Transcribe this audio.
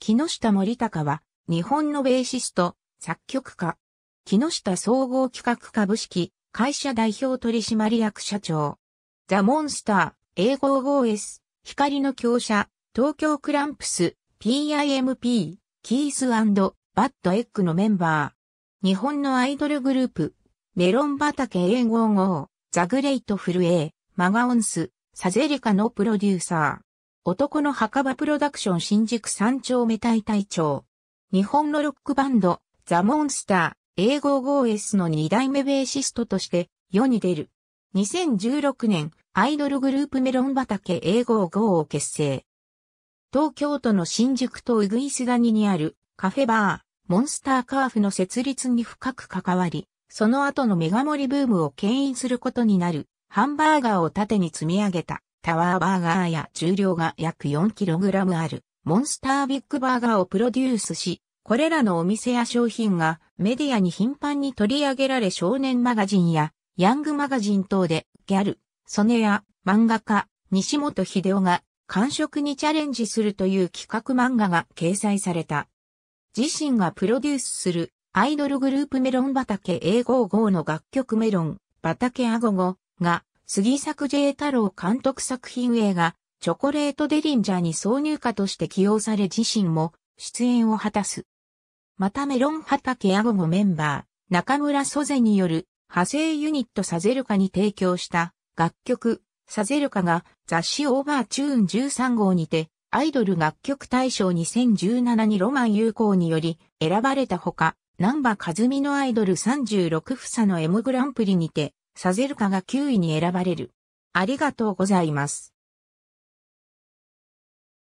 木下森高は、日本のベーシスト、作曲家。木下総合企画株式、会社代表取締役社長。ザ・モンスター、A55S、光の強者、東京クランプス、PIMP、キースバッドエッグのメンバー。日本のアイドルグループ、メロン畑 A55、ザ・グレイトフル A、マガオンス、サゼリカのプロデューサー。男の墓場プロダクション新宿三丁目大隊長。日本のロックバンド、ザ・モンスター、A55S の2代目ベーシストとして世に出る。2016年、アイドルグループメロン畑 A55 を結成。東京都の新宿とウグイス谷にあるカフェバー、モンスターカーフの設立に深く関わり、その後のメガ盛りブームを牽引することになる、ハンバーガーを縦に積み上げた。タワーバーガーや重量が約 4kg あるモンスタービッグバーガーをプロデュースし、これらのお店や商品がメディアに頻繁に取り上げられ少年マガジンやヤングマガジン等でギャル、ソネや漫画家、西本秀夫が完食にチャレンジするという企画漫画が掲載された。自身がプロデュースするアイドルグループメロン畑 A55 の楽曲メロン、畑アゴゴが杉作 J 太郎監督作品映画、チョコレートデリンジャーに挿入歌として起用され自身も出演を果たす。またメロン畑アゴムメンバー、中村祖ゼによる派生ユニットサゼルカに提供した楽曲、サゼルカが雑誌オーバーチューン13号にてアイドル楽曲大賞2017にロマン有効により選ばれたほか、南波和美のアイドル36房のエモグランプリにてサゼルカが9位に選ばれる。ありがとうございます。